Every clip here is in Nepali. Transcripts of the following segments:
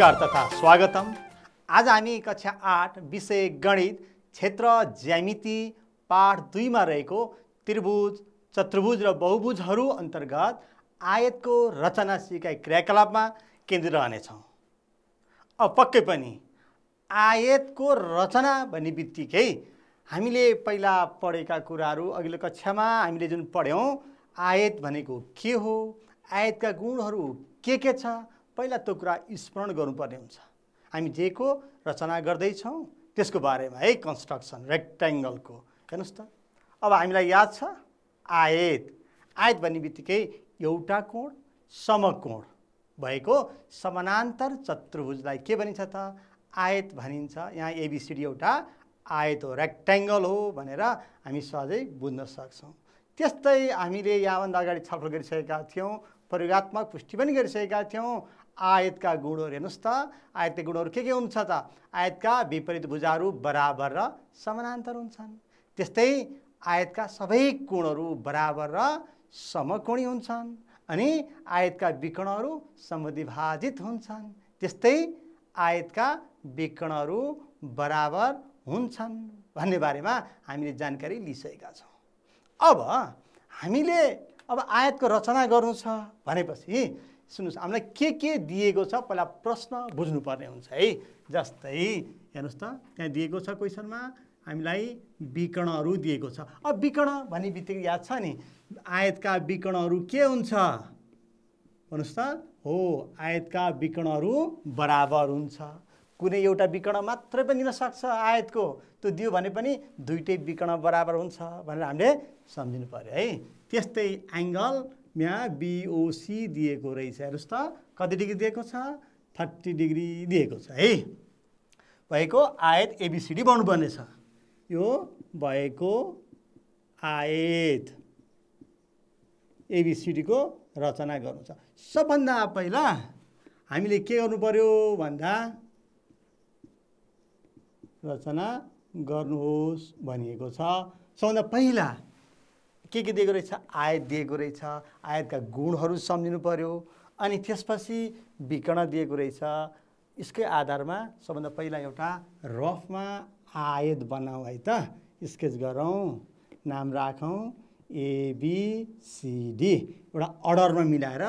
नमस्कार तथा स्वागतम आज हामी कक्षा आठ विषय गणित क्षेत्र ज्यामिति पाठ दुईमा रहेको त्रिभुज चतुर्भुज र बहुभुजहरू अन्तर्गत आयतको रचना सिकाइ क्रियाकलापमा केन्द्रित रहनेछौँ अब पक्कै पनि आयतको रचना भन्ने बित्तिकै हामीले पहिला पढेका कुराहरू अघिल्लो कक्षामा हामीले जुन पढ्यौँ आयत भनेको के हो आयतका गुणहरू के के छ पहिला त्यो कुरा स्मरण गर्नुपर्ने हुन्छ हामी जेको रचना गर्दैछौँ त्यसको बारेमा है कन्स्ट्रक्सन रेक्ट्याङ्गलको हेर्नुहोस् त अब हामीलाई याद छ आयत आयत भन्ने बित्तिकै एउटा कोण समकोण भएको समानान्तर चतुर्भुजलाई के भनिन्छ त आयत भनिन्छ यहाँ एबिसिडी एउटा आयत हो रेक्ट्याङ्गल हो भनेर हामी सहजै बुझ्न सक्छौँ त्यस्तै हामीले यहाँभन्दा अगाडि छलफल गरिसकेका थियौँ प्रयोगत्मक पुष्टि पनि गरिसकेका थियौँ आयतका गुणहरू हेर्नुहोस् त आयतका गुणहरू के के हुन्छ त आयतका विपरीत भुजाहरू बराबर र समानान्तर हुन्छन् त्यस्तै आयतका सबै कोणहरू बराबर र समकोणी हुन्छन् अनि आयतका विकणहरू समविभाजित हुन्छन् त्यस्तै आयतका विकणहरू बराबर हुन्छन् भन्ने बारेमा हामीले जानकारी लिइसकेका छौँ अब हामीले अब आयातको रचना गर्नु छ भनेपछि सुन्नुहोस् हामीलाई के के दिएको छ पहिला प्रश्न बुझ्नुपर्ने हुन्छ है जस्तै हेर्नुहोस् त त्यहाँ दिएको छ क्वेसनमा हामीलाई विकणहरू दिएको छ अब विकर्ण भन्ने बित्तिकै याद छ नि आयतका विकणहरू के हुन्छ भन्नुहोस् त हो आयतका विकणहरू बराबर हुन्छ कुनै एउटा विकर्ण मात्रै पनि सक्छ आयतको त्यो दियो भने पनि दुइटै विकर्ण बराबर हुन्छ भनेर हामीले सम्झिनु पऱ्यो है त्यस्तै एङ्गलमा बिओसी दिएको रहेछ हेर्नुहोस् त कति डिग्री दिएको छ थर्टी डिग्री दिएको छ है भएको आयत एबिसिडी बनाउनुपर्ने छ यो भएको आयत एबिसिडीको रचना गर्नु छ सबभन्दा पहिला हामीले के गर्नु पर्यो भन्दा रचना गर्नुहोस् भनिएको छ सबभन्दा पहिला के के दिएको रहेछ आयत दिएको रहेछ आयतका गुणहरू सम्झिनु पऱ्यो अनि त्यसपछि विकर्ण दिएको रहेछ यसकै आधारमा सबभन्दा पहिला एउटा रफमा आयत बनाऊ है त स्केच गरौँ नाम राखौँ एबिसिडी एउटा अर्डरमा मिलाएर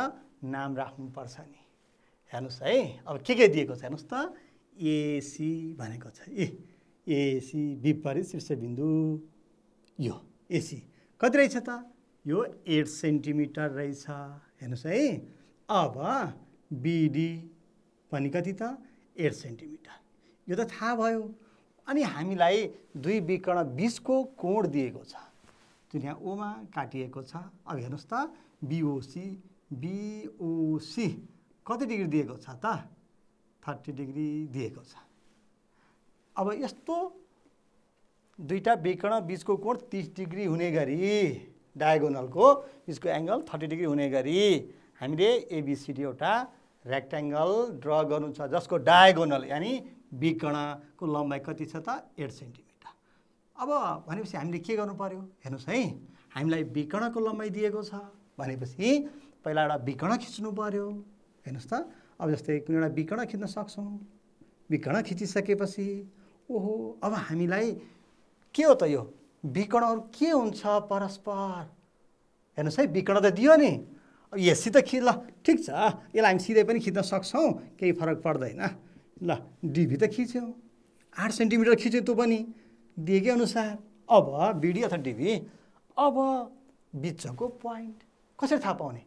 नाम राख्नुपर्छ नि हेर्नुहोस् है अब के के दिएको छ हेर्नुहोस् त एसी भनेको छ ए एसी विपरीत शीर्षबिन्दु यो एसी कति रहेछ त यो एट सेन्टिमिटर रहेछ हेर्नुहोस् है अब बिडी पनि कति त एट सेन्टिमिटर यो त थाहा भयो अनि हामीलाई दुई विकर्ण बिसको कोण दिएको छ त्यो यहाँ ओमा काटिएको छ अब हेर्नुहोस् त बिओसी बिओसी कति डिग्री दिएको छ त थर्टी डिग्री दिएको छ अब यस्तो दुईवटा विकर्ण बिचको कोण तिस डिग्री हुने गरी डायगोनलको बिचको एङ्गल थर्टी डिग्री हुने गरी हामीले एबिसिडी एउटा रेक्ट्याङ्गल ड्र गर्नु छ जसको डायगोनल यानि विकर्णको लम्बाइ कति छ त एट सेन्टिमिटर अब भनेपछि हामीले के गर्नु पऱ्यो हेर्नुहोस् है हामीलाई विकर्णको लम्बाइ दिएको छ भनेपछि पहिला एउटा विकर्ण खिच्नु पऱ्यो हेर्नुहोस् त अब जस्तै कुनै एउटा विकर्ण खिच्न सक्छौँ विकर्ण खिचिसकेपछि ओहो अब हामीलाई के हो त यो विकणहरू के हुन्छ परस्पर हेर्नुहोस् है विकर्ण त दियो नि यससित खि ल ठिक छ यसलाई हामी सिधै पनि खिच्न सक्छौँ केही फरक पर्दैन ल डिभी त खिच्यौँ आठ सेन्टिमिटर खिच्यो त्यो पनि दिएकै अनुसार अब बिडी अथवा डिभी अब बिचको पोइन्ट कसरी थाहा पाउने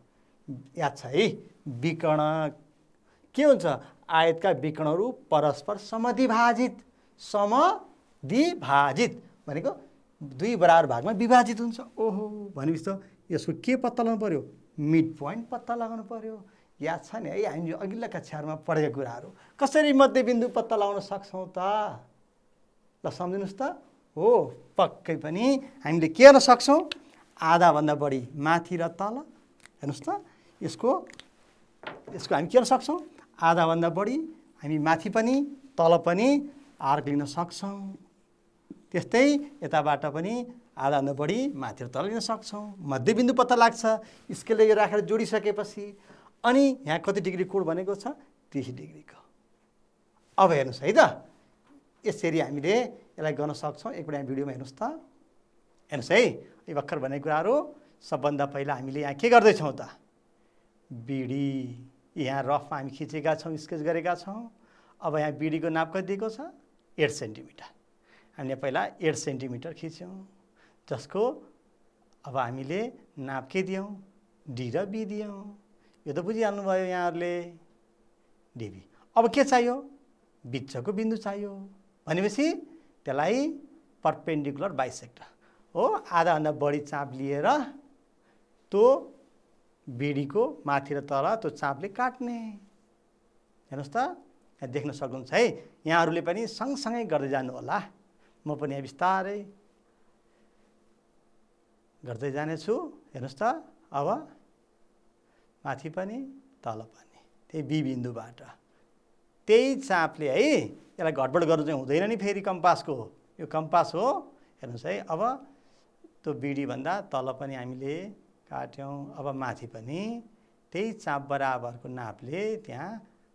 याद छ है विकर्ण के हुन्छ आयतका विकणहरू परस्पर समधिभाजित समधिभाजित भनेको दुई बराबर भागमा विभाजित हुन्छ ओहो भनेपछि त यसको के पत्ता लगाउनु पऱ्यो मिड पोइन्ट पत्ता लगाउनु पऱ्यो याद छ नि है हामी अघिल्ला कक्षाहरूमा पढेको कुराहरू कसरी मध्यबिन्दु पत्ता लगाउन सक्छौँ त ल सम्झिनुहोस् त हो पक्कै पनि हामीले के गर्न सक्छौँ आधाभन्दा बढी माथि र तल हेर्नुहोस् त यसको यसको हामी के गर्न सक्छौँ आधाभन्दा बढी हामी माथि पनि तल पनि आर्क लिन सक्छौँ त्यस्तै यताबाट पनि आधा बढी तल लिन सक्छौँ मध्यबिन्दु पत्ता लाग्छ स्केलले यो राखेर जोडिसकेपछि अनि यहाँ कति डिग्री कोड भनेको छ तिस डिग्रीको अब हेर्नुहोस् है त यसरी हामीले यसलाई गर्न सक्छौँ एकपल्ट यहाँ भिडियोमा हेर्नुहोस् त हेर्नुहोस् है यो भर्खर भन्ने कुराहरू सबभन्दा पहिला हामीले यहाँ के गर्दैछौँ त बिडी यहाँ रफमा हामी खिचेका छौँ स्केच गरेका छौँ अब यहाँ बिडीको नाप कति दिएको छ एट सेन्टिमिटर हामीले पहिला एट सेन्टिमिटर खिच्यौँ जसको अब हामीले नाप के दियौँ डी र बी दियौँ यो त बुझिहाल्नुभयो यहाँहरूले डिबी अब के चाहियो बिचको बिन्दु चाहियो भनेपछि त्यसलाई पर्पेन्डिकुलर बाइसेक्टर हो आधाभन्दा बढी चाप लिएर त्यो बिडीको माथि र तल त्यो चापले काट्ने हेर्नुहोस् त देख्न सक्नुहुन्छ है यहाँहरूले पनि सँगसँगै गर्दै जानु होला म पनि यहाँ बिस्तारै गर्दै जानेछु हेर्नुहोस् त अब माथि पनि तल पनि त्यही बी बिन्दुबाट त्यही चापले है यसलाई घटबड गर्नु चाहिँ हुँदैन नि फेरि कम्पासको यो कम्पास हो हेर्नुहोस् है अब त्यो बिडीभन्दा तल पनि हामीले काट्यौँ अब माथि पनि त्यही चाप बराबरको नापले त्यहाँ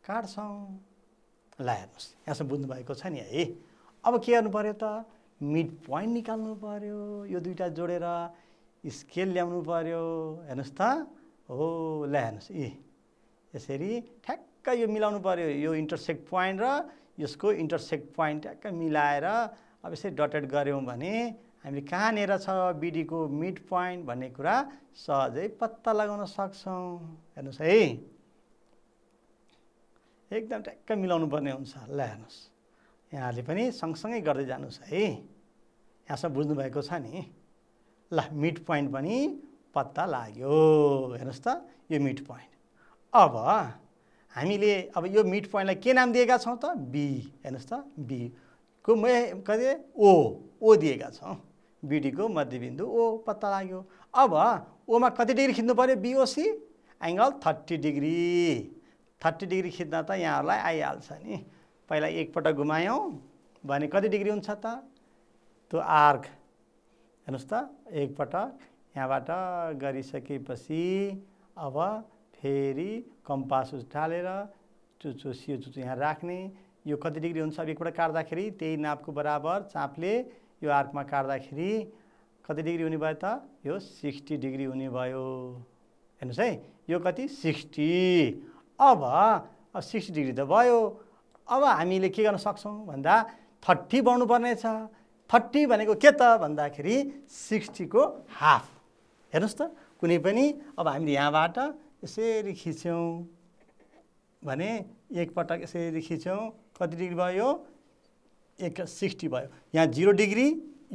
काट्छौँ ल हेर्नुहोस् यहाँसम्म बुझ्नुभएको छ नि है अब के गर्नु पऱ्यो त मिड पोइन्ट निकाल्नु पऱ्यो यो दुइटा जोडेर स्केल ल्याउनु पऱ्यो हेर्नुहोस् त हो ल हेर्नुहोस् ए यसरी ठ्याक्क यो मिलाउनु पऱ्यो यो इन्टरसेक्ट पोइन्ट र यसको इन्टरसेक्ट पोइन्ट ठ्याक्क मिलाएर अब यसरी डटेड गऱ्यौँ भने हामीले कहाँनिर छ बिडीको मिड पोइन्ट भन्ने कुरा सहजै पत्ता लगाउन सक्छौँ हेर्नुहोस् है एकदम ठ्याक्क मिलाउनु पर्ने हुन्छ ल हेर्नुहोस् यहाँहरूले पनि सँगसँगै गर्दै जानुहोस् है यहाँसम्म बुझ्नुभएको छ नि ल मिड पोइन्ट पनि पत्ता लाग्यो हेर्नुहोस् त यो मिड पोइन्ट अब हामीले अब यो मिड पोइन्टलाई के नाम दिएका छौँ त बी हेर्नुहोस् त बी को म कहिले ओ ओ दिएका छौँ बिडीको मध्यबिन्दु ओ पत्ता लाग्यो अब ओमा कति डिग्री खिच्नु पऱ्यो BOC angle thirty degree thirty degree खिच्न त यहाँहरूलाई आइहाल्छ नि पहिला एकपटक घुमायौँ भने कति डिग्री हुन्छ त त्यो आर्क हेर्नुहोस् त एकपटक यहाँबाट गरिसकेपछि अब फेरि कम्पास उठालेर चुचो सियो चुचो यहाँ राख्ने यो कति डिग्री हुन्छ अब एकपल्ट काट्दाखेरि त्यही नापको बराबर चाँपले यो आर्कमा काट्दाखेरि कति डिग्री हुने भयो त यो सिक्सटी डिग्री हुने भयो हेर्नुहोस् है यो कति सिक्सटी अब सिक्सटी डिग्री त भयो अब हामीले के गर्न सक्छौँ भन्दा थर्टी छ थर्टी भनेको के त भन्दाखेरि सिक्सटीको हाफ हेर्नुहोस् त कुनै पनि अब हामीले यहाँबाट यसरी खिच्यौँ भने एकपटक यसरी खिच्यौँ कति डिग्री भयो एक सिक्सटी भयो यहाँ जिरो डिग्री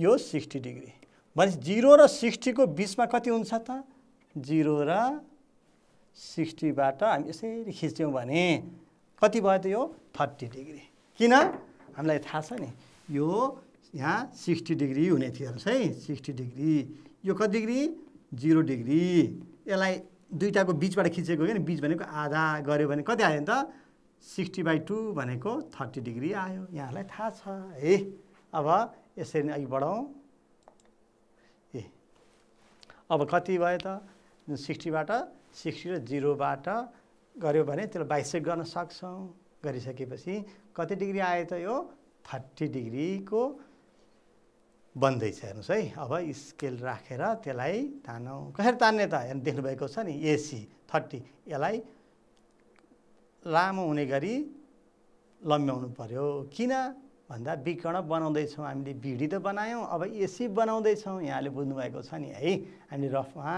यो सिक्सटी डिग्री भनेपछि जिरो र सिक्सटीको बिचमा कति हुन्छ त जिरो र सिक्सटीबाट हामी यसरी खिच्यौँ भने कति भयो त यो थर्टी डिग्री किन हामीलाई थाहा छ नि यो यहाँ सिक्सटी डिग्री हुने थियो हेर्नुहोस् है सिक्सटी डिग्री यो कति डिग्री जिरो डिग्री यसलाई दुइटाको बिचबाट खिचेको होइन बिच भनेको आधा गऱ्यो भने कति आयो नि त सिक्सटी बाई टू भनेको थर्टी डिग्री आयो यहाँलाई थाहा छ है अब यसरी नै अघि बढाउँ ए अब कति भयो त सिक्सटीबाट सिक्सटी र जिरोबाट गऱ्यो भने त्यसलाई बाइसेक गर्न सक्छौँ गरिसकेपछि कति डिग्री आयो त यो थर्टी डिग्रीको बन्दैछ हेर्नुहोस् है अब स्केल राखेर त्यसलाई तानौँ कसरी तान्ने त हेर्नु देख्नुभएको छ नि एसी थर्टी यसलाई लामो हुने गरी लम्ब्याउनु पर्यो किन भन्दा विकर्ण बनाउँदैछौँ हामीले भिडी त बनायौँ अब एसी बनाउँदैछौँ यहाँले बुझ्नुभएको छ नि है हामीले रफमा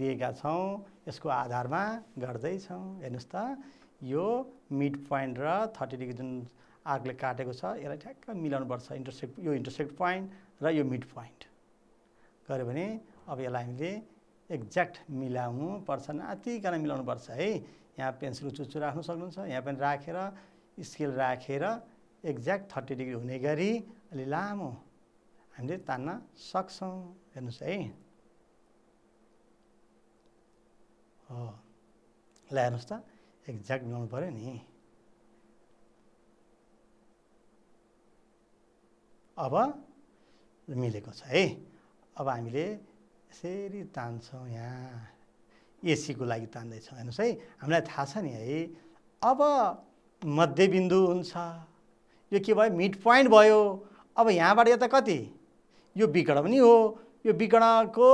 दिएका छौँ यसको आधारमा गर्दैछौँ हेर्नुहोस् त यो मिड पोइन्ट र थर्टी डिग्री जुन आगले काटेको छ यसलाई ठ्याक्क मिलाउनुपर्छ इन्टरसेक्ट यो इन्टरसेक्ट पोइन्ट र यो मिड पोइन्ट गऱ्यो भने अब यसलाई हामीले एक्ज्याक्ट मिलाउनु पर्छ नातिकन मिलाउनुपर्छ है यहाँ पेन्सिल चुच्चो राख्नु सक्नुहुन्छ यहाँ पनि राखेर स्केल राखेर एक्ज्याक्ट थर्टी डिग्री हुने गरी अलि लामो हामीले तान्न सक्छौँ हेर्नुहोस् है हो ल हेर्नुहोस् त एक्ज्याक्ट मिलाउनु पऱ्यो नि अब मिलेको छ है अब हामीले यसरी तान्छौँ यहाँ एसीको लागि तान्दैछौँ हेर्नुहोस् है हामीलाई थाहा छ नि है अब मध्यबिन्दु हुन्छ यो के भयो मिड पोइन्ट भयो अब यहाँबाट यता कति यो विकर्ण पनि हो यो विकर्णको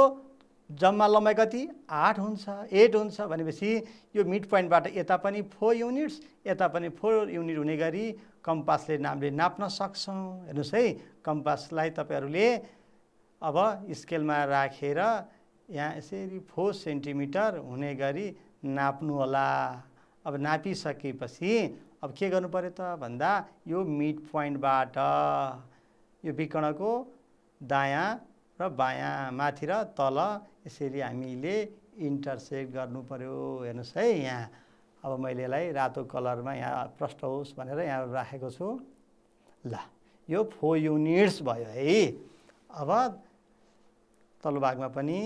जम्मा लम्बाइ कति आठ हुन्छ एट हुन्छ भनेपछि यो मिड पोइन्टबाट यता पनि फोर युनिट्स यता पनि फोर युनिट हुने गरी कम्पासले नामले नाप्न सक्छौँ हेर्नुहोस् है कम्पासलाई तपाईँहरूले अब स्केलमा राखेर यहाँ यसरी फोर सेन्टिमिटर हुने गरी नाप्नुहोला अब नापिसकेपछि अब के गर्नु पऱ्यो त भन्दा यो मिड पोइन्टबाट यो विकर्णको दायाँ र बायाँ माथि र तल यसरी हामीले इन्टरसेक्ट गर्नु पऱ्यो हेर्नुहोस् है यहाँ अब मैले यसलाई रातो कलरमा यहाँ प्रष्ट होस् भनेर यहाँ राखेको छु ल यो फोर युनिट्स भयो है अब तल्लो भागमा पनि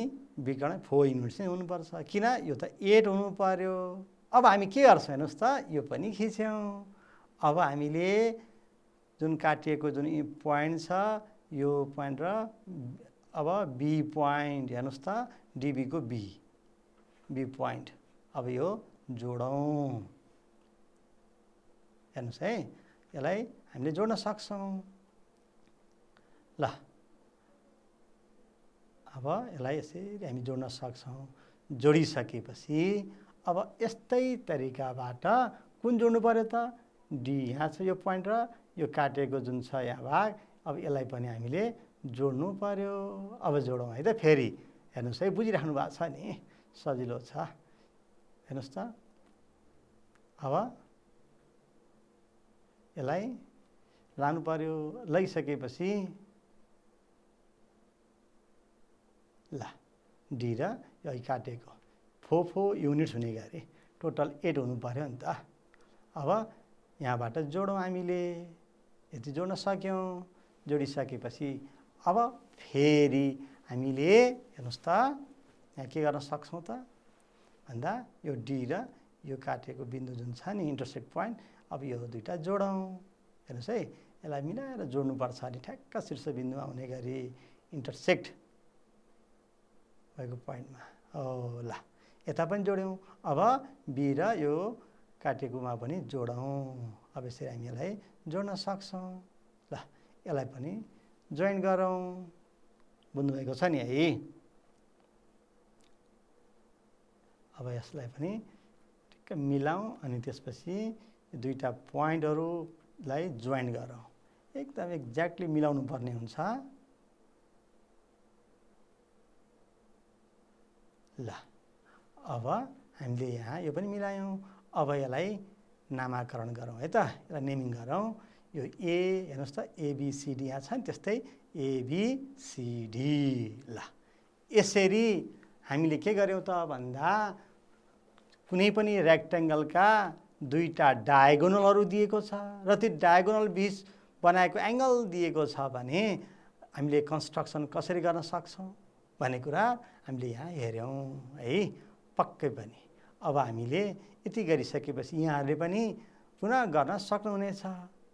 विकर्ण फोर युनिट्स नै हुनुपर्छ किन यो त एट हुनु पऱ्यो अब हामी के गर्छौँ हेर्नुहोस् त यो पनि खिच्यौँ अब हामीले जुन काटिएको जुन पोइन्ट छ यो पोइन्ट र अब बी पोइन्ट हेर्नुहोस् त डिबीको बी बी पोइन्ट अब यो जोडौँ हेर्नुहोस् है यसलाई हामीले जोड्न सक्छौँ ल अब यसलाई यसरी हामी जोड्न सक्छौँ जोडिसकेपछि अब यस्तै तरिकाबाट कुन जोड्नु पऱ्यो त डी यहाँ छ यो पोइन्ट र यो काटेको जुन छ यहाँ भाग अब यसलाई पनि हामीले जोड्नु पऱ्यो अब जोडौँ है त फेरि हेर्नुहोस् है बुझिराख्नु भएको छ नि सजिलो छ हेर्नुहोस् त अब यसलाई लानु पऱ्यो लैसकेपछि ल डी र यो काटेको फोर फोर युनिट्स हुने गरे टोटल एट हुनु पऱ्यो नि त अब यहाँबाट जोडौँ हामीले यति जोड्न सक्यौँ जोडिसकेपछि अब फेरि हामीले हेर्नुहोस् त यहाँ के गर्न सक्छौँ त भन्दा यो डी र यो काटेको बिन्दु जुन छ नि इन्टरसेक्ट पोइन्ट अब यो दुइटा जोडौँ हेर्नुहोस् है यसलाई मिलाएर जोड्नुपर्छ अनि ठ्याक्क शीर्ष बिन्दुमा हुने गरी इन्टरसेक्ट भएको पोइन्टमा हो ल यता पनि जोड्यौँ अब बी र यो काटेकोमा पनि जोडौँ अब यसरी हामी यसलाई जोड्न सक्छौँ ल यसलाई पनि जोइन गरौँ बुझ्नुभएको छ नि है अब यसलाई पनि ठिक्क मिलाउँ अनि त्यसपछि दुईवटा पोइन्टहरूलाई जोइन गरौँ एकदम एक्ज्याक्टली मिलाउनु पर्ने हुन्छ ल अब हामीले यहाँ यो पनि मिलायौँ अब यसलाई नामाकरण गरौँ है त यसलाई नेमिङ गरौँ यो ए हेर्नुहोस् त एबिसिडी यहाँ छ नि त्यस्तै एबिसिडी ल यसरी हामीले के गर्यौँ त भन्दा कुनै पनि रेक्टेङ्गलका दुईवटा डायगोनलहरू दिएको छ र त्यो डायगोनल बिच बनाएको एङ्गल दिएको छ भने हामीले कन्स्ट्रक्सन कसरी गर्न सक्छौँ भन्ने कुरा हामीले यहाँ हेऱ्यौँ है पक्कै पनि अब हामीले यति गरिसकेपछि यहाँहरूले पनि पुनः गर्न सक्नुहुनेछ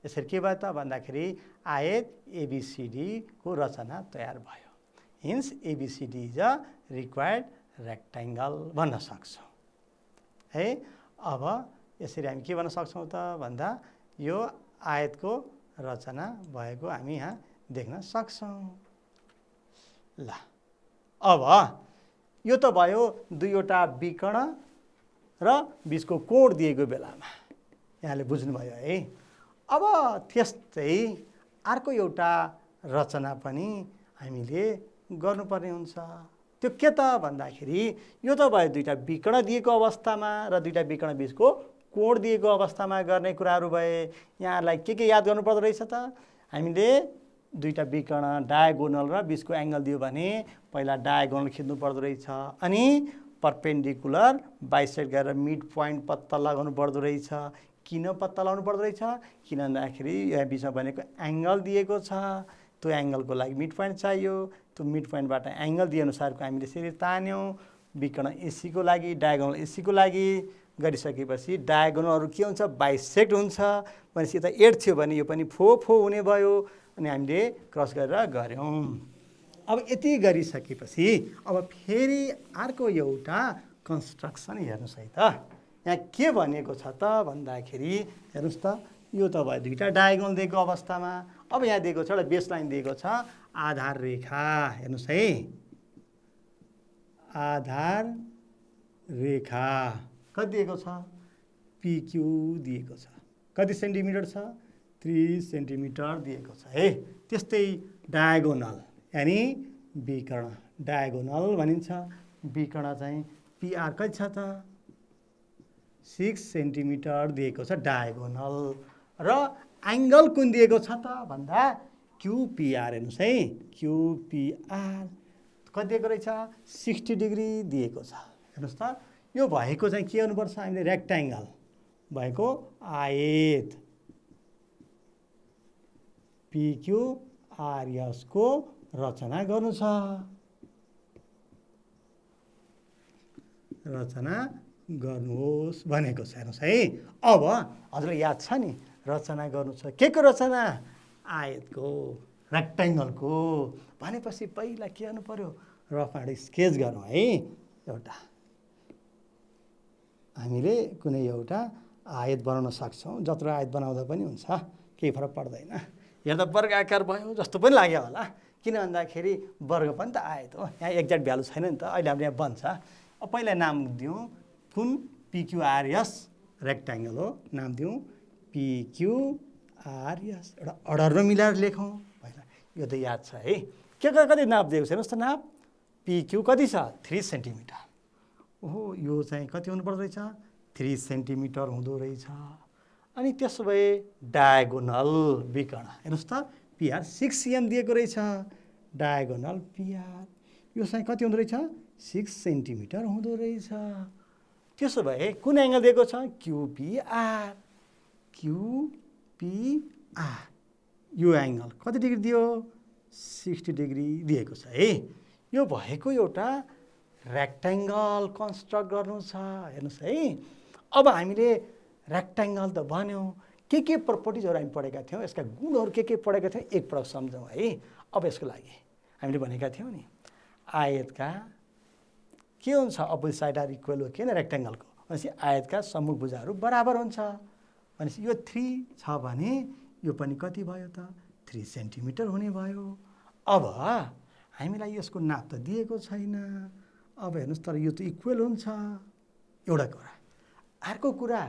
यसरी के भयो त भन्दाखेरि आयत एबिसिडीको रचना तयार भयो hence ABCD is a required rectangle भन्न सक्छौँ है अब यसरी हामी के भन्न सक्छौँ त भन्दा यो आयतको रचना भएको हामी यहाँ देख्न सक्छौँ ल अब यो त भयो दुईवटा विकर्ण र बिचको कोड दिएको बेलामा यहाँले बुझ्नुभयो है अब त्यस्तै अर्को एउटा रचना पनि हामीले गर्नुपर्ने हुन्छ त्यो के त भन्दाखेरि यो त भयो दुईवटा विकर्ण दिएको अवस्थामा र दुईवटा विकर्ण बिचको कोण दिएको अवस्थामा गर्ने कुराहरू भए यहाँलाई के के याद गर्नुपर्दो रहेछ त हामीले दुईवटा विकर्ण डायगोनल र बिचको एङ्गल दियो भने पहिला डायगोनल खिच्नु पर्दो रहेछ अनि पर्पेन्डिकुलर बाइसेट गरेर मिड पोइन्ट पत्ता लगाउनु पर्दो रहेछ किन पत्ता लगाउनु पर्दो रहेछ किन भन्दाखेरि यहाँ बिचमा भनेको एङ्गल दिएको छ त्यो एङ्गलको लागि मिड पोइन्ट चाहियो त्यो मिड पोइन्टबाट एङ्गल दिएअनुसारको हामीले यसरी तान्यौँ विकर्ण एसीको लागि डायगोनल एसीको लागि गरिसकेपछि डायगोनलहरू के हुन्छ बाइसेक्ट हुन्छ भनेपछि यता एट थियो भने यो पनि फो फो हुने भयो अनि हामीले क्रस गरेर गऱ्यौँ अब यति गरिसकेपछि अब फेरि अर्को एउटा कन्स्ट्रक्सन हेर्नुहोस् है त यहाँ के भनेको छ त भन्दाखेरि हेर्नुहोस् त यो त भयो दुईवटा डायगोन दिएको अवस्थामा अब यहाँ दिएको छ एउटा बेस लाइन दिएको छ आधार रेखा हेर्नुहोस् है आधार रेखा कति दिएको छ पिक्यु दिएको छ कति सेन्टिमिटर छ तिस सेन्टिमिटर दिएको छ है त्यस्तै डायगोनल यानि विकर्ण डायगोनल भनिन्छ विकर्ण चाहिँ पिआर कति छ त सिक्स सेन्टिमिटर दिएको छ डायगोनल र एङ्गल कुन दिएको छ त भन्दा क्युपिआर हेर्नुहोस् है क्युपिआर कति दिएको रहेछ सिक्सटी डिग्री दिएको छ हेर्नुहोस् त यो भएको चाहिँ के गर्नुपर्छ हामीले रेक्ट्याङ्गल भएको आयत पिक्यु को रचना गर्नु छ रचना गर्नुहोस् भनेको छ हेर्नुहोस् है अब हजुरलाई याद छ नि रचना गर्नु छ के को रचना आयतको रेक्टेङ्गलको भनेपछि पहिला के गर्नु पऱ्यो रफ एन्ड स्केच गरौँ है एउटा हामीले कुनै एउटा आयत बनाउन सक्छौँ जत्रो आयत बनाउँदा पनि हुन्छ केही फरक पर्दैन हेर्दा वर्ग आकार भयो जस्तो पनि लाग्यो होला किन भन्दाखेरि वर्ग पनि त आयो त यहाँ एक्ज्याक्ट भ्यालु छैन नि त अहिले हामीले यहाँ बन्छ अब पहिला नाम दिउँ कुन पिक्युआरएस रेक्ट्याङ्गल हो नाम दिउँ पिक्युआरएस एउटा अर्डरमा मिलाएर लेखौँ पहिला यो त याद छ है के कति नाप दिएको छ हेर्नुहोस् त नाप पिक्यु कति छ थ्री सेन्टिमिटर ओहो यो चाहिँ कति हुनुपर्दो रहेछ थ्री सेन्टिमिटर हुँदो रहेछ अनि त्यसो भए डायगोनल विकर्ण हेर्नुहोस् त पिआर सिक्स एम दिएको रहेछ डायगोनल पिआर यो चाहिँ कति हुँदो रहेछ सिक्स सेन्टिमिटर हुँदो रहेछ त्यसो भए कुन एङ्गल दिएको छ क्युपिआर क्युपिआर यो एङ्गल कति डिग्री दियो सिक्सटी डिग्री दिएको छ है यो भएको एउटा रेक्ट्याङ्गल कन्स्ट्रक्ट गर्नु छ हेर्नुहोस् है अब हामीले रेक्ट्याङ्गल त भन्यौँ के के प्रपर्टिजहरू हामी पढेका थियौँ यसका गुणहरू के के पढेका थियौँ एकपटक सम्झौँ है अब यसको लागि हामीले भनेका थियौँ नि आयतका के हुन्छ अपोजिट साइड आर इक्वल हो किन रेक्ट्याङ्गलको भनेपछि आयतका समूह भुजाहरू बराबर हुन्छ भनेपछि यो थ्री छ भने यो पनि कति भयो त थ्री सेन्टिमिटर हुने भयो अब हामीलाई यसको नाप त दिएको छैन अब हेर्नुहोस् तर यो त इक्वेल हुन्छ एउटा कुरा अर्को कुरा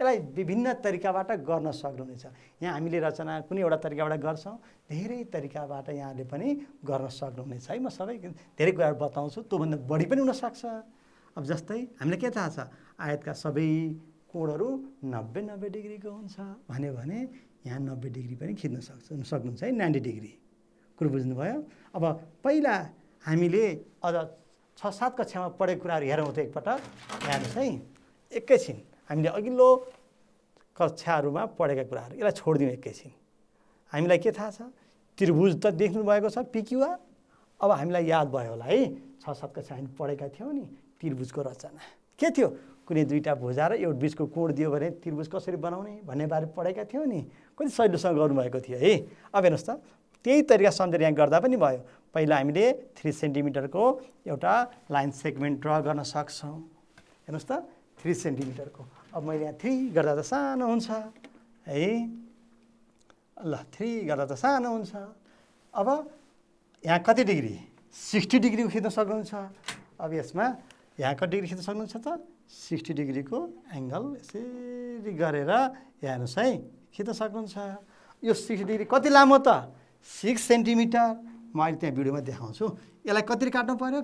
यसलाई विभिन्न तरिकाबाट गर्न सक्नुहुनेछ यहाँ हामीले रचना कुनै एउटा तरिकाबाट गर्छौँ धेरै तरिकाबाट यहाँले पनि गर्न सक्नुहुनेछ है म सबै धेरै कुराहरू बताउँछु त्योभन्दा बढी पनि हुनसक्छ अब जस्तै हामीलाई के थाहा छ आयतका सबै कोणहरू नब्बे नब्बे डिग्रीको हुन्छ भन्यो भने यहाँ नब्बे डिग्री पनि खिच्न सक्छ सक्नुहुन्छ है नाइन्टी डिग्री कुरो बुझ्नुभयो अब पहिला हामीले अझ छ सात कक्षामा पढेको कुराहरू हेरौँ त एकपटक हेर्नुहोस् है एकैछिन हामीले अघिल्लो कक्षाहरूमा पढेका कुराहरू यसलाई छोडिदिउँ एकैछिन हामीलाई के थाहा छ त्रिभुज त देख्नुभएको छ पिक्युआर अब हामीलाई याद भयो होला है छ सात कक्षा हामी पढेका थियौँ नि त्रिभुजको रचना के थियो कुनै दुईवटा भुजा र एउटा बिचको कोड दियो भने त्रिभुज कसरी बनाउने भन्ने बारे पढेका थियौँ नि कति सजिलोसँग गर्नुभएको थियो है अब हेर्नुहोस् त त्यही तरिका सम्झेर यहाँ गर्दा पनि भयो पहिला हामीले थ्री सेन्टिमिटरको एउटा लाइन सेगमेन्ट ड्र गर्न सक्छौँ हेर्नुहोस् त थ्री सेन्टिमिटरको अब मैले यहाँ थ्री गर्दा त सानो हुन्छ है ल थ्री गर्दा त सानो हुन्छ अब यहाँ कति डिग्री सिक्सटी डिग्री खिच्न सक्नुहुन्छ अब यसमा यहाँ कति डिग्री खिच्न सक्नुहुन्छ त सिक्सटी डिग्रीको एङ्गल यसरी गरेर यहाँ हेर्नुहोस् है खिच्न सक्नुहुन्छ यो सिक्सटी डिग्री कति लामो त सिक्स सेन्टिमिटर म अहिले त्यहाँ भिडियोमा देखाउँछु यसलाई कति काट्नु पऱ्यो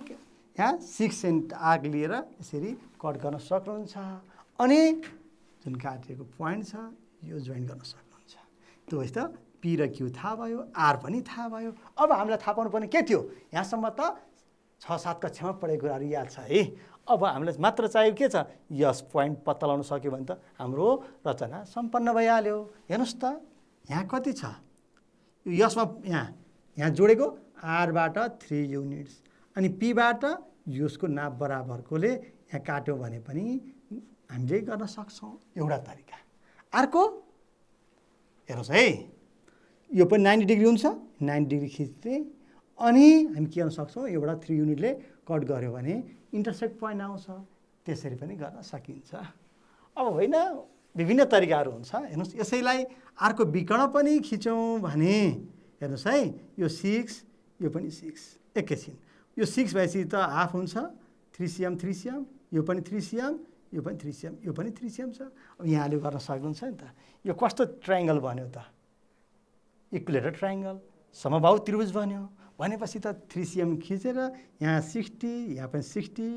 यहाँ सिक्स सेन्ट आग लिएर यसरी कट गर्न सक्नुहुन्छ अनि जुन काटिएको पोइन्ट छ यो जोइन गर्न सक्नुहुन्छ त्यो भएपछि त पी र क्यू थाहा भयो आर पनि थाहा भयो अब हामीलाई थाहा पर्ने के थियो यहाँसम्म त छ सात कक्षामा पढेको कुराहरू याद छ है अब हामीलाई मात्र चाहियो के छ यस पोइन्ट पत्ता लगाउन सक्यो भने त हाम्रो रचना सम्पन्न भइहाल्यो हेर्नुहोस् त यहाँ कति छ यसमा यहाँ यहाँ जोडेको आरबाट थ्री युनिट्स अनि पीबाट युसको नाप बराबरकोले यहाँ काट्यो भने पनि हामीले गर्न सक्छौँ एउटा तरिका अर्को हेर्नुहोस् है यो पनि नाइन्टी डिग्री हुन्छ नाइन्टी डिग्री खिच्ने अनि हामी के गर्न सक्छौँ एउटा थ्री युनिटले कट गऱ्यो भने इन्टरसेक्ट पोइन्ट आउँछ त्यसरी पनि गर्न सकिन्छ अब होइन विभिन्न तरिकाहरू हुन्छ हेर्नुहोस् यसैलाई अर्को विकर्ण पनि खिचौँ भने हेर्नुहोस् है यो सिक्स यो पनि सिक्स एकैछिन यो सिक्स भएपछि त हाफ हुन्छ थ्री सिएम थ्री सिएम यो पनि थ्री सिएम यो पनि थ्री सिएम यो पनि थ्री सिएम छ अब यहाँले गर्न सक्नुहुन्छ नि त यो कस्तो ट्राइङ्गल भन्यो त इक्कुलेटर ट्राइङ्गल समभाव त्रिभुज भन्यो भनेपछि त थ्री सिएम खिचेर यहाँ सिक्सटी यहाँ पनि सिक्सटी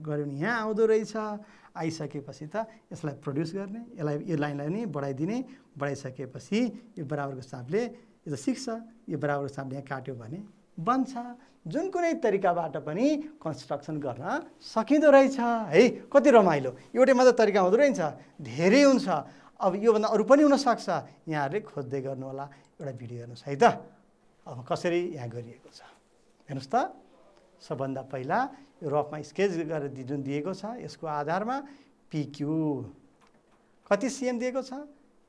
गऱ्यो भने यहाँ आउँदो रहेछ आइसकेपछि त यसलाई प्रड्युस गर्ने यसलाई यो लाइनलाई नै बढाइदिने बढाइसकेपछि यो बराबरको हिसाबले यो त सिक्छ यो बराबरको हिसाबले यहाँ काट्यो भने बन्छ जुन कुनै तरिकाबाट पनि कन्स्ट्रक्सन गर्न सकिँदो रहेछ है कति रमाइलो एउटै मात्र तरिका हुँदो रहेछ धेरै हुन्छ अब योभन्दा अरू पनि हुनसक्छ यहाँहरूले खोज्दै गर्नु होला एउटा भिडियो हेर्नुहोस् है त अब कसरी यहाँ गरिएको छ हेर्नुहोस् त सबभन्दा पहिला यो रफमा स्केच गरेर जुन दिएको छ यसको आधारमा पिक्यु कति सिएम दिएको छ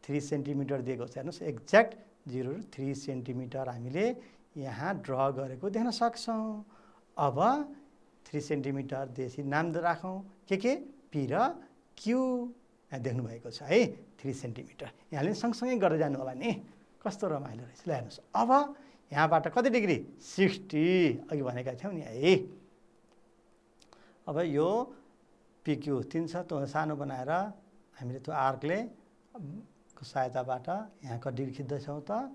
थ्री सेन्टिमिटर दिएको छ हेर्नुहोस् एक्ज्याक्ट जिरो थ्री सेन्टिमिटर हामीले यहाँ ड्र गरेको देख्न सक्छौँ अब थ्री सेन्टिमिटरदेखि नाम राखौँ के के पी र क्यु यहाँ देख्नुभएको छ है थ्री सेन्टिमिटर यहाँले सँगसँगै गर्दै जानु होला नि कस्तो रमाइलो रहेछ ल हेर्नुहोस् अब यहाँबाट कति डिग्री सिक्सटी अघि भनेका थियौँ नि है अब यो पिक्यु तिन छ त्यो सानो बनाएर हामीले त्यो आर्कले सहायताबाट सहायताबाट यहाँको डिग्री खिच्दैछौँ त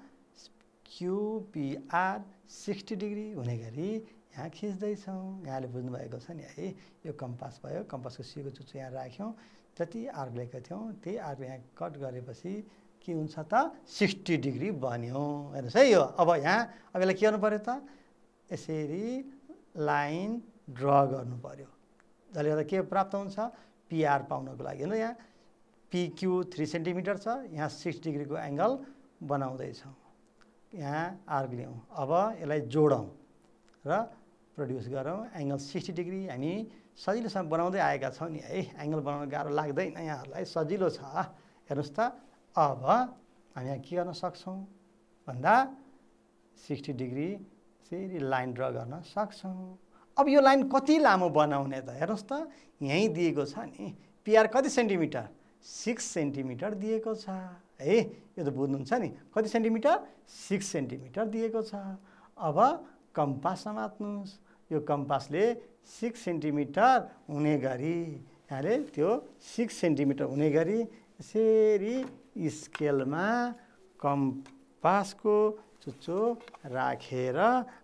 क्युपिआर सिक्सटी डिग्री हुने गरी यहाँ खिच्दैछौँ यहाँले बुझ्नुभएको छ नि है यो कम्पास भयो कम्पासको सिको चुच्चो यहाँ राख्यौँ जति आर्क लिएको थियौँ त्यही आर्क यहाँ कट गरेपछि के हुन्छ त सिक्सटी डिग्री बन्यो हेर्नुहोस् है यो अब यहाँ अब यसलाई के गर्नु पऱ्यो त यसरी लाइन ड्र गर्नु पऱ्यो जसले गर्दा के प्राप्त हुन्छ पिआर पाउनको लागि हेर्नु यहाँ पिक्यु थ्री सेन्टिमिटर छ यहाँ सिक्स डिग्रीको एङ्गल बनाउँदैछौँ यहाँ आर्क ल्याउँ अब यसलाई जोडौँ र प्रड्युस गरौँ एङ्गल सिक्सटी डिग्री हामी सजिलोसँग बनाउँदै आएका छौँ नि है एङ्गल बनाउनु गाह्रो लाग्दैन यहाँहरूलाई सजिलो छ हेर्नुहोस् त अब हामी यहाँ के गर्न सक्छौँ भन्दा सिक्सटी डिग्री फेरि लाइन ड्र गर्न सक्छौँ अब यो लाइन कति लामो बनाउने त हेर्नुहोस् त यहीँ दिएको छ नि पिआर कति सेन्टिमिटर सिक्स सेन्टिमिटर दिएको छ है यो त बुझ्नुहुन्छ नि कति सेन्टिमिटर सिक्स सेन्टिमिटर दिएको छ अब कम्पास समात्नुहोस् यो कम्पासले सिक्स सेन्टिमिटर हुने गरी यहाँले त्यो सिक्स सेन्टिमिटर हुने गरी यसरी स्केलमा कम्पासको चुच्चो राखेर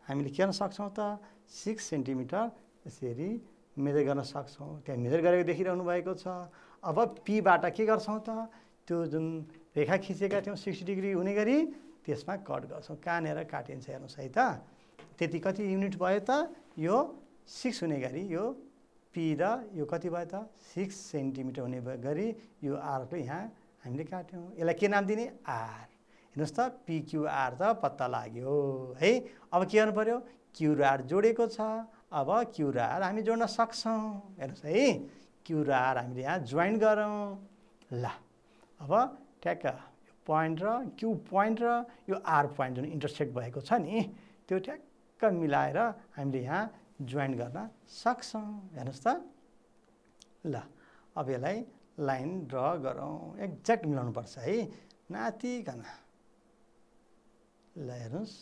हामीले के गर्न सक्छौँ त सिक्स सेन्टिमिटर यसरी मेजर गर्न सक्छौँ त्यहाँ मेजर गरेको देखिरहनु भएको छ अब पीबाट के गर्छौँ त त्यो जुन रेखा खिचेका थियौँ सिक्सटी डिग्री हुने गरी त्यसमा कट गर्छौँ कानेर काटिन्छ हेर्नुहोस् है त त्यति कति युनिट भयो त यो सिक्स हुने गरी यो पी र यो कति भयो त सिक्स सेन्टिमिटर हुने गरी यो आरको यहाँ हामीले काट्यौँ यसलाई के नाम दिने आर हेर्नुहोस् त पिक्युआर त पत्ता लाग्यो है अब के गर्नु पऱ्यो क्युआर जोडेको छ अब क्युआर हामी जोड्न सक्छौँ हेर्नुहोस् है क्युआर हामीले यहाँ जोइन गरौँ ल अब ठ्याक्क यो पोइन्ट र क्यु पोइन्ट र यो आर पोइन्ट जुन इन्टरसेक्ट भएको छ नि त्यो ठ्याक्क मिलाएर हामीले यहाँ जोइन गर्न सक्छौँ हेर्नुहोस् त ल अब यसलाई लाइन ड्र गरौँ एक्ज्याक्ट पर्छ है नातिकन ल हेर्नुहोस्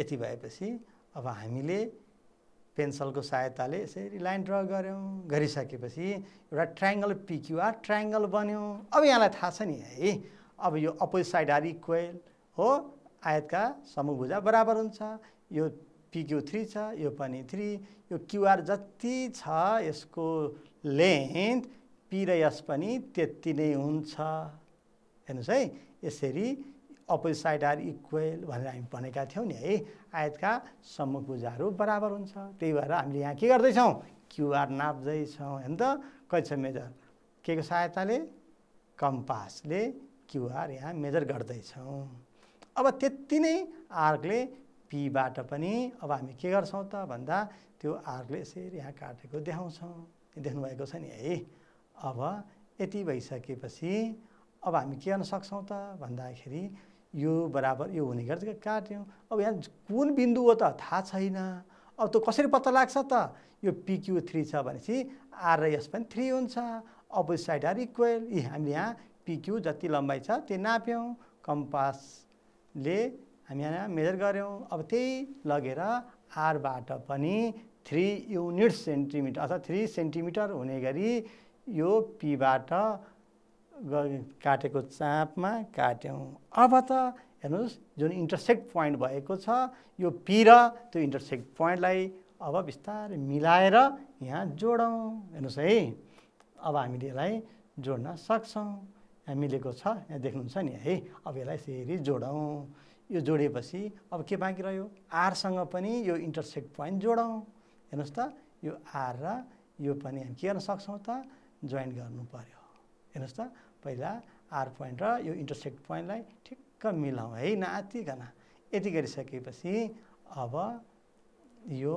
यति भएपछि अब हामीले पेन्सलको सहायताले यसरी लाइन ड्र गऱ्यौँ गरिसकेपछि एउटा ट्राइङ्गल पिक्युआर ट्राइङ्गल बन्यो अब यहाँलाई थाहा छ नि है अब यो अपोजिट साइड आर इक्वेल हो आयतका भुजा बराबर हुन्छ यो पिक्यु थ्री छ यो पनि थ्री यो क्युआर जति छ यसको लेन्थ पी र यस पनि त्यति नै हुन्छ हेर्नुहोस् है यसरी अपोजिट साइड आर इक्वेल भनेर हामी भनेका थियौँ नि है आयतका सम्मुख पूजाहरू बराबर हुन्छ त्यही भएर हामीले यहाँ के गर्दैछौँ क्युआर नाप्दैछौँ होइन त कति छ मेजर के को सहायताले कम्पासले क्युआर यहाँ मेजर गर्दैछौँ अब त्यति नै आर्कले पीबाट पनि अब हामी के गर्छौँ त भन्दा त्यो आर्कले यसरी यहाँ काटेको देखाउँछौँ देख्नुभएको छ नि है अब यति भइसकेपछि अब हामी के गर्न सक्छौँ त भन्दाखेरि यो बराबर यो हुने गर्छ काट्यौँ अब यहाँ कुन बिन्दु हो त थाहा छैन अब त कसरी पत्ता लाग्छ त यो पिक्यु थ्री छ भनेपछि आर र एस पनि थ्री हुन्छ अब साइड आर इक्वेल यी हामीले यहाँ पिक्यु जति लम्बाइ छ त्यो नाप्यौँ कम्पासले हामी यहाँ मेजर गऱ्यौँ अब त्यही लगेर आरबाट पनि थ्री युनिट सेन्टिमिटर अथवा थ्री सेन्टिमिटर हुने गरी यो पीबाट काटेको चापमा काट्यौँ अब त हेर्नुहोस् जुन इन्टरसेक्ट पोइन्ट भएको छ यो पी र त्यो इन्टरसेक्ट पोइन्टलाई अब बिस्तारै मिलाएर यहाँ जोडौँ हेर्नुहोस् है अब हामीले यसलाई जोड्न सक्छौँ यहाँ मिलेको छ यहाँ देख्नुहुन्छ नि है अब यसलाई यसरी जोडौँ यो जोडेपछि अब के बाँकी रह्यो आरसँग पनि यो इन्टरसेक्ट पोइन्ट जोडौँ हेर्नुहोस् त यो आर र यो पनि हामी के गर्न सक्छौँ त जोइन गर्नु पऱ्यो हेर्नुहोस् त पहिला आर पोइन्ट र यो इन्टरसेक्ट पोइन्टलाई ठिक्क मिलाउँ है नातिकन यति गरिसकेपछि अब यो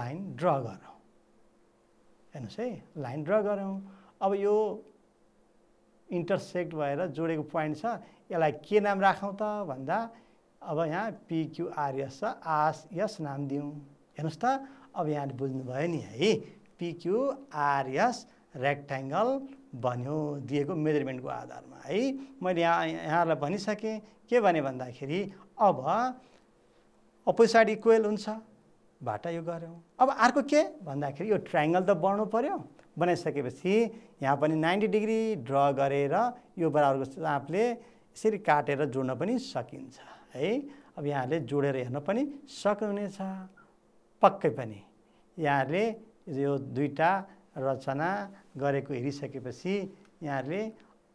लाइन ड्र गरौँ हेर्नुहोस् है लाइन ड्र गरौँ अब यो इन्टरसेक्ट भएर जोडेको पोइन्ट छ यसलाई के नाम राखौँ त भन्दा अब यहाँ पिक्युआरएस छ आरएस नाम दिउँ हेर्नुहोस् त अब यहाँले बुझ्नुभयो नि है पिक्युआरएस रेक्ट्याङ्गल भन्यो दिएको मेजरमेन्टको आधारमा है मैले यहाँ यहाँहरूलाई भनिसकेँ के भने भन्दाखेरि अब अपोजिट साइड इक्वेल हुन्छ बाटा यो गऱ्यौँ अब अर्को के भन्दाखेरि यो ट्राइङ्गल त बढ्नु पऱ्यो बनाइसकेपछि यहाँ पनि नाइन्टी डिग्री ड्र गरेर यो बराबरको चापले यसरी काटेर जोड्न पनि सकिन्छ है अब यहाँहरूले जोडेर हेर्न पनि सक्नुहुनेछ पक्कै पनि यहाँहरूले यो दुईवटा रचना गरेको हेरिसकेपछि यहाँहरूले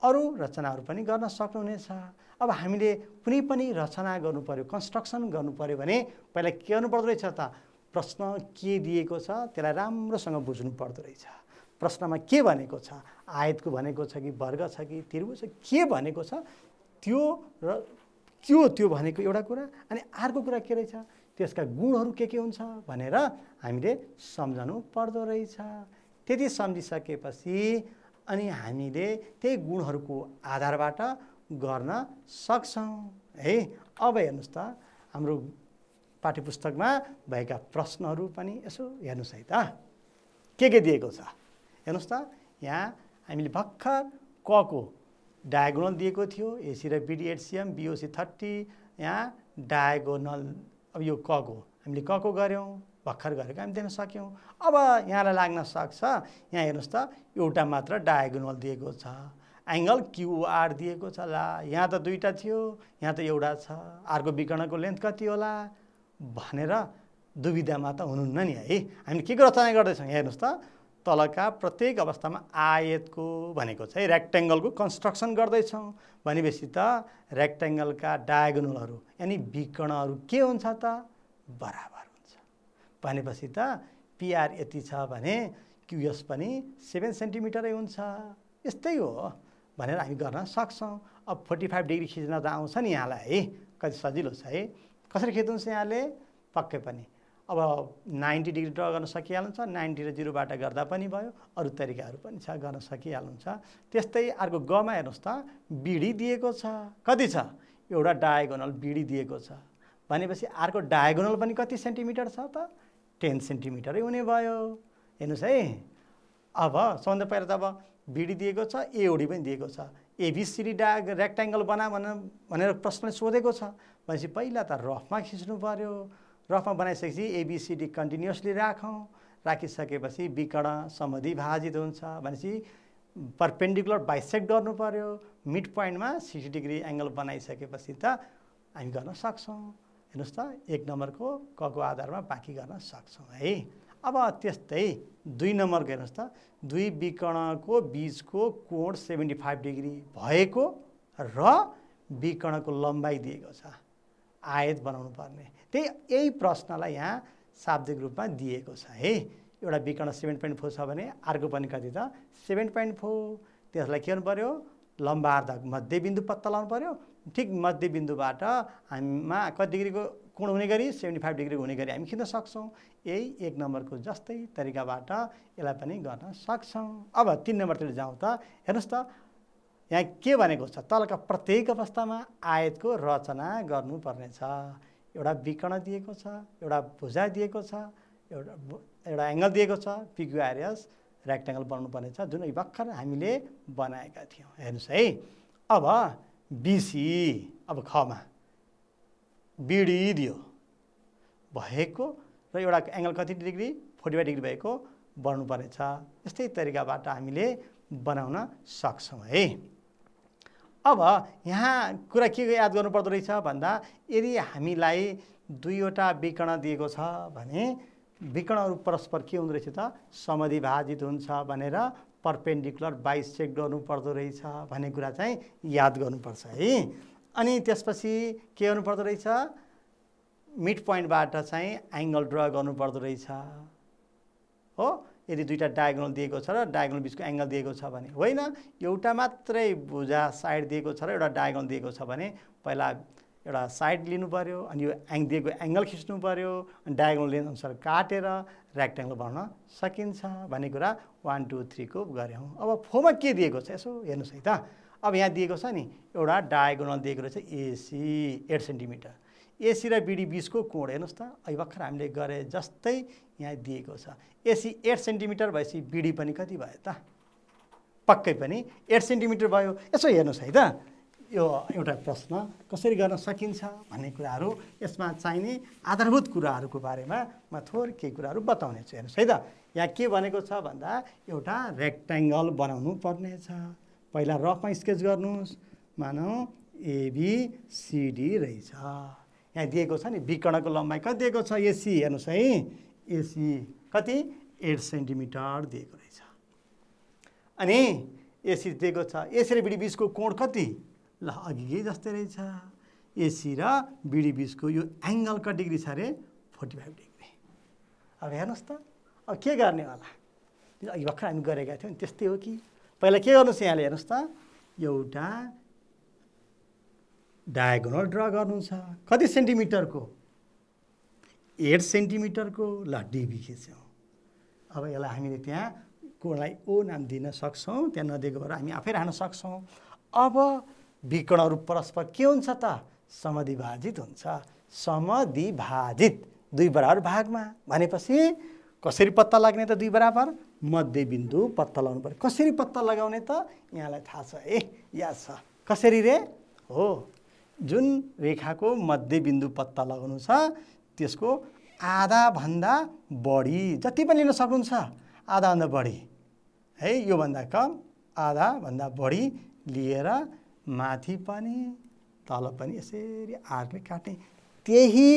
अरू रचनाहरू पनि गर्न सक्नुहुनेछ अब हामीले कुनै पनि रचना गर्नु पऱ्यो कन्स्ट्रक्सन गर्नु पऱ्यो भने पहिला के गर्नु पर्दो रहेछ त प्रश्न के दिएको छ त्यसलाई राम्रोसँग बुझ्नु पर्दो रहेछ प्रश्नमा के भनेको छ आयतको भनेको छ कि वर्ग छ कि त्रिभुज छ के भनेको छ त्यो र त्यो त्यो भनेको एउटा कुरा अनि अर्को कुरा के रहेछ त्यसका गुणहरू के के हुन्छ भनेर हामीले सम्झनु पर्दो रहेछ त्यति सम्झिसकेपछि अनि हामीले त्यही गुणहरूको आधारबाट गर्न सक्छौँ है अब हेर्नुहोस् त हाम्रो पाठ्यपुस्तकमा भएका प्रश्नहरू पनि यसो हेर्नुहोस् है त के के दिएको छ हेर्नुहोस् त यहाँ हामीले भर्खर कको डायगोनल दिएको थियो एसी र बिडी एचसिएम बिओसी थर्टी यहाँ डायगोनल अब यो कको हामीले क को गऱ्यौँ भर्खर गरेको हामी दिन सक्यौँ अब यहाँलाई लाग्न सक्छ यहाँ हेर्नुहोस् त एउटा मात्र डायगोनल दिएको छ एङ्गल क्युआर दिएको छ ला यहाँ त दुईवटा थियो यहाँ त एउटा छ अर्को विकर्णको लेन्थ कति होला भनेर दुविधामा त हुनुहुन्न नि है हामी के को रचना गर्दैछौँ हेर्नुहोस् त तलका प्रत्येक अवस्थामा आयतको भनेको चाहिँ रेक्ट्याङ्गलको कन्स्ट्रक्सन गर्दैछौँ भनेपछि त रेक्ट्याङ्गलका डायगोनलहरू यानि विकर्णहरू के हुन्छ त बराबर भनेपछि त पिआर यति छ भने क्युएस पनि सेभेन सेन्टिमिटरै हुन्छ यस्तै हो भनेर हामी गर्न सक्छौँ अब फोर्टी फाइभ डिग्री खिच्न त आउँछ नि यहाँलाई है कति सजिलो छ है कसरी खिच्नुहुन्छ यहाँले पक्कै पनि अब नाइन्टी डिग्री ड्र गर्न सकिहाल्नुहुन्छ नाइन्टी र जिरोबाट गर्दा पनि भयो अरू तरिकाहरू पनि छ गर्न सकिहाल्नुहुन्छ त्यस्तै अर्को गमा हेर्नुहोस् त बिडी दिएको छ कति छ एउटा डायगोनल बिडी दिएको छ भनेपछि अर्को डायगोनल पनि कति सेन्टिमिटर छ त टेन सेन्टिमिटरै हुने भयो हेर्नुहोस् है अब सबभन्दा पहिला त अब बिडी दिएको छ एओडी पनि दिएको छ एबिसिडी डा रेक्ट्याङ्गल बना भनेर भनेर प्रश्नले सोधेको छ भनेपछि पहिला त रफमा खिच्नु पऱ्यो रफमा बनाइसकेपछि एबिसिडी कन्टिन्युसली राखौँ राखिसकेपछि विकर्ण समधि भाजित हुन्छ भनेपछि पर्पेन्डिकुलर बाइसेक्ट गर्नु पऱ्यो मिड पोइन्टमा सिक्सटी डिग्री एङ्गल बनाइसकेपछि त हामी गर्न सक्छौँ हेर्नुहोस् त एक नम्बरको कको आधारमा बाँकी गर्न सक्छौँ है अब त्यस्तै दुई नम्बरको हेर्नुहोस् त दुई विकर्णको बिचको कोण सेभेन्टी फाइभ डिग्री भएको र विकर्णको लम्बाइ दिएको छ आयत बनाउनु पर्ने त्यही यही प्रश्नलाई यहाँ शाब्दिक रूपमा दिएको छ है एउटा विकर्ण सेभेन पोइन्ट फोर छ भने अर्को पनि कति त सेभेन पोइन्ट फोर त्यसलाई के गर्नु पऱ्यो लम्बार्धक मध्यबिन्दु पत्ता लगाउनु पऱ्यो ठिक मध्यबिन्दुबाट हामीमा कति डिग्रीको कोण हुने गरी सेभेन्टी फाइभ डिग्रीको हुने गरी हामी खिच्न सक्छौँ यही एक नम्बरको जस्तै तरिकाबाट यसलाई पनि गर्न सक्छौँ अब तिन नम्बरतिर जाउँ त हेर्नुहोस् त यहाँ के भनेको छ तलका प्रत्येक अवस्थामा आयतको रचना गर्नुपर्नेछ एउटा विकर्ण दिएको छ एउटा भुजा दिएको छ एउटा एउटा एङ्गल दिएको छ पिक्युआरएस रेक्ट्याङ्गल बनाउनुपर्नेछ जुन भर्खर हामीले बनाएका थियौँ हेर्नुहोस् है अब बिसी अब खमा बिडी दियो भएको र एउटा एङ्गल कति डिग्री फोर्टी फाइभ डिग्री भएको बढ्नुपर्नेछ यस्तै तरिकाबाट हामीले बनाउन सक्छौँ है अब यहाँ कुरा के याद गर्नुपर्दो रहेछ भन्दा यदि हामीलाई दुईवटा विकर्ण दिएको छ भने विकर्णहरू परस्पर के हुँदो रहेछ त समधिभाजित हुन्छ भनेर पर्पेन्डिकुलर बाइस चेक गर्नुपर्दो रहेछ भन्ने कुरा चाहिँ याद गर्नुपर्छ है अनि त्यसपछि के गर्नुपर्दो रहेछ मिड पोइन्टबाट चाहिँ एङ्गल ड्र गर्नुपर्दो रहेछ हो यदि दुईवटा डायगोनल दिएको छ र डायगोनल बिचको एङ्गल दिएको छ भने होइन एउटा मात्रै भुजा साइड दिएको छ र एउटा डायगोनल दिएको छ भने पहिला एउटा साइड लिनु पऱ्यो अनि यो एङ दिएको एङ्गल खिच्नु पऱ्यो अनि डायगोनल लेन्थ अनुसार काटेर रेक्ट्याङ्गल बनाउन सकिन्छ भन्ने कुरा वान टू थ्रीको गऱ्यौँ अब फोरमा के दिएको छ यसो हेर्नुहोस् है त अब यहाँ दिएको छ नि एउटा डायगोनल दिएको रहेछ एसी एट सेन्टिमिटर एसी र बिडी बिचको कोड हेर्नुहोस् त अहिले भर्खर हामीले गरे जस्तै यहाँ दिएको छ एसी एट सेन्टिमिटर भएपछि बिडी पनि कति भयो त पक्कै पनि एट सेन्टिमिटर भयो यसो हेर्नुहोस् है त यो एउटा प्रश्न कसरी गर्न सकिन्छ भन्ने कुराहरू यसमा चाहिने आधारभूत कुराहरूको बारेमा म थोर केही कुराहरू छु हेर्नुहोस् है त यहाँ के भनेको छ भन्दा एउटा रेक्ट्याङ्गल बनाउनु पर्नेछ पहिला रफमा स्केच गर्नुहोस् मानौँ एबिसिडी रहेछ यहाँ दिएको छ नि विकर्णको लम्बाइ कति दिएको छ एसी हेर्नुहोस् है एसी कति एट सेन्टिमिटर दिएको रहेछ अनि एसी दिएको छ एसी र बिडी बिचको कोण कति ल अघि यही जस्तै रहेछ एसी र बिडी बिचको यो एङ्गलको डिग्री छ अरे फोर्टी फाइभ डिग्री अब हेर्नुहोस् त अब के गर्ने होला अघि भर्खर हामी गरेका थियौँ नि त्यस्तै हो कि पहिला के गर्नुहोस् यहाँले हेर्नुहोस् त एउटा डायगोनल ड्र गर्नु छ कति सेन्टिमिटरको एट सेन्टिमिटरको ल डिबी खिच्यौँ अब यसलाई हामीले त्यहाँ कोलाई ओ नाम दिन सक्छौँ त्यहाँ नदिएको भएर हामी आफै राख्न सक्छौँ अब विकरणहरू परस्पर के हुन्छ त समधिभाजित हुन्छ समधिभाजित दुई बराबर भागमा भनेपछि कसरी पत्ता लाग्ने त दुई बराबर मध्यबिन्दु पत्ता लगाउनु पर्यो कसरी पत्ता लगाउने त यहाँलाई थाहा छ ए याद छ कसरी रे हो जुन रेखाको मध्यबिन्दु पत्ता लगाउनु छ त्यसको आधाभन्दा बढी जति पनि लिन सक्नुहुन्छ आधाभन्दा बढी है योभन्दा कम आधाभन्दा बढी लिएर माथि पनि तल पनि यसरी आर्ने काट्ने त्यही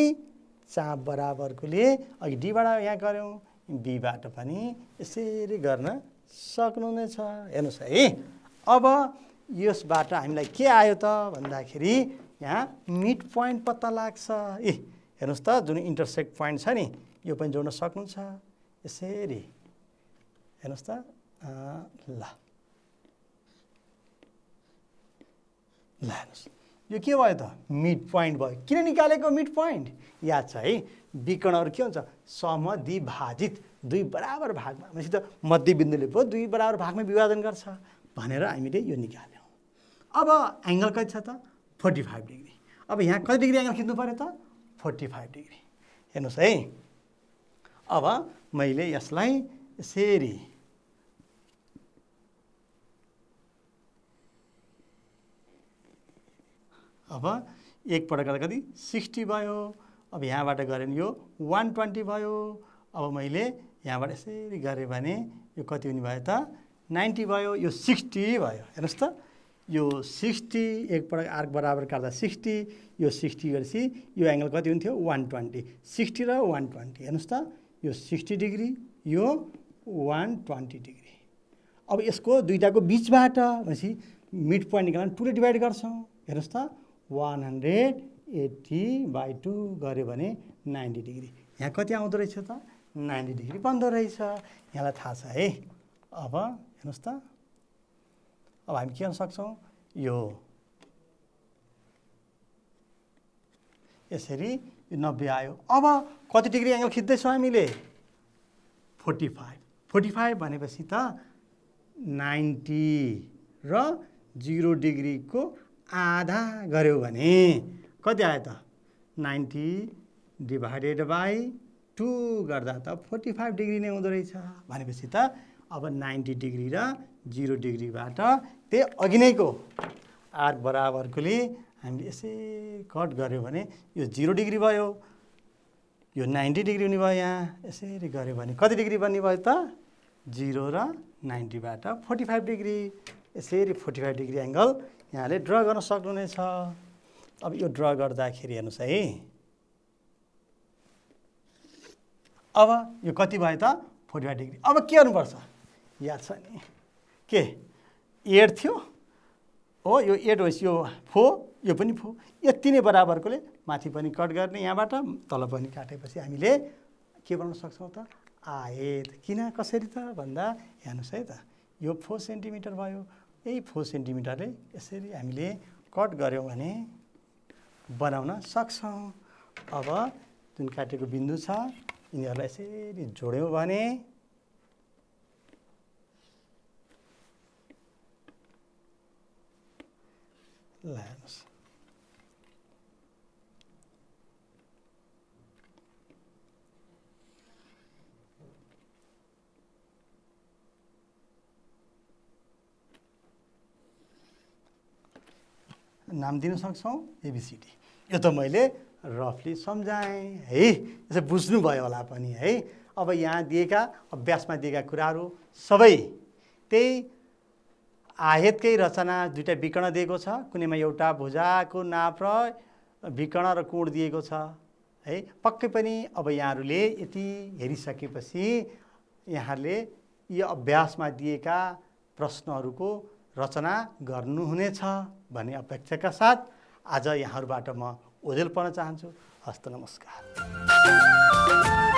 चाप बराबरकोले अघि डीबाट यहाँ गऱ्यौँ बीबाट पनि यसरी गर्न सक्नु नै छ हेर्नुहोस् है अब यसबाट हामीलाई के आयो त भन्दाखेरि यहाँ मिड पोइन्ट पत्ता लाग्छ ए हेर्नुहोस् त जुन इन्टरसेक्ट पोइन्ट छ नि यो पनि जोड्न सक्नुहुन्छ यसरी हेर्नुहोस् त ल ल हेर्नुहोस् यो के भयो त मिड पोइन्ट भयो किन निकालेको मिड पोइन्ट याद छ है विकरणहरू के हुन्छ समद्विभाजित दुई बराबर भागमा भनेपछि त मध्यबिन्दुले पो दुई बराबर भागमा विभाजन गर्छ भनेर हामीले यो निकाल्यौँ अब एङ्गल कति छ त फोर्टी फाइभ डिग्री अब यहाँ कति डिग्री एङ्गल खिच्नु पऱ्यो त फोर्टी फाइभ डिग्री हेर्नुहोस् है अब मैले यसलाई यसरी अब एकपल्ट गर्दा कति सिक्सटी भयो अब यहाँबाट गऱ्यो भने यो वान ट्वेन्टी भयो अब मैले यहाँबाट यसरी गरेँ भने यो कति हुने भयो त नाइन्टी भयो यो सिक्सटी भयो हेर्नुहोस् त यो सिक्सटी एकपल्ट आर्क बराबर काट्दा सिक्सटी यो सिक्सटी गरेपछि यो एङ्गल कति हुन्थ्यो वान ट्वेन्टी सिक्सटी र वान ट्वेन्टी हेर्नुहोस् त यो सिक्सटी डिग्री यो वान ट्वेन्टी डिग्री अब यसको दुइटाको बिचबाट भनेपछि मिड पोइन्ट निकाल्नु टुले डिभाइड गर्छौँ हेर्नुहोस् त one hundred eighty by two गऱ्यो भने नाइन्टी डिग्री यहाँ कति आउँदो रहेछ त नाइन्टी डिग्री बन्दो रहेछ यहाँलाई थाहा छ है अब हेर्नुहोस् त अब हामी के गर्न सक्छौँ यो यसरी यो नब्बे आयो अब कति डिग्री एङ्गल खिच्दैछौँ हामीले फोर्टी फाइभ फोर्टी फाइभ भनेपछि त नाइन्टी र जिरो डिग्रीको आधा गऱ्यो भने कति आयो त नाइन्टी डिभाइडेड बाई टू गर्दा त फोर्टी फाइभ डिग्री नै हुँदो रहेछ भनेपछि त अब नाइन्टी डिग्री र जिरो डिग्रीबाट त्यही अघि नैको आर बराबरकोले हामीले यसै कट गऱ्यौँ भने यो जिरो डिग्री भयो यो नाइन्टी डिग्री हुने भयो यहाँ यसरी गऱ्यो भने कति डिग्री बन्ने भयो त जिरो र नाइन्टीबाट फोर्टी फाइभ डिग्री यसरी फोर्टी फाइभ डिग्री एङ्गल यहाँले ड्र गर्न सक्नुहुनेछ अब यो ड्र गर्दाखेरि हेर्नुहोस् है अब यो कति भयो त फोर्टी फाइभ डिग्री अब के गर्नुपर्छ याद छ नि के एड थियो हो यो एड होस् यो फो यो पनि फो यति नै बराबरकोले माथि पनि कट गर्ने यहाँबाट तल पनि काटेपछि हामीले के बनाउन सक्छौँ त आयत किन कसरी त भन्दा हेर्नुहोस् है त यो फोर सेन्टिमिटर भयो यही फोर सेन्टिमिटरले यसरी हामीले कट गऱ्यौँ भने बनाउन सक्छौँ अब जुन काटेको बिन्दु छ यिनीहरूलाई यसरी जोड्यौँ भने ल हेर्नुहोस् नाम दिन सक्छौँ एबिसिडी यो त मैले रफली सम्झाएँ है यसो बुझ्नुभयो होला पनि है अब यहाँ दिएका अभ्यासमा दिएका कुराहरू सबै त्यही आहेतकै रचना दुइटा विकर्ण दिएको छ कुनैमा एउटा भुजाको नाप र विकर्ण र कोण दिएको छ है पक्कै पनि अब यहाँहरूले यति हेरिसकेपछि यहाँहरूले यो अभ्यासमा दिएका प्रश्नहरूको रचना गर्नुहुनेछ भन्ने अपेक्षाका साथ आज यहाँहरूबाट म ओझेल पर्न चाहन्छु हस्त नमस्कार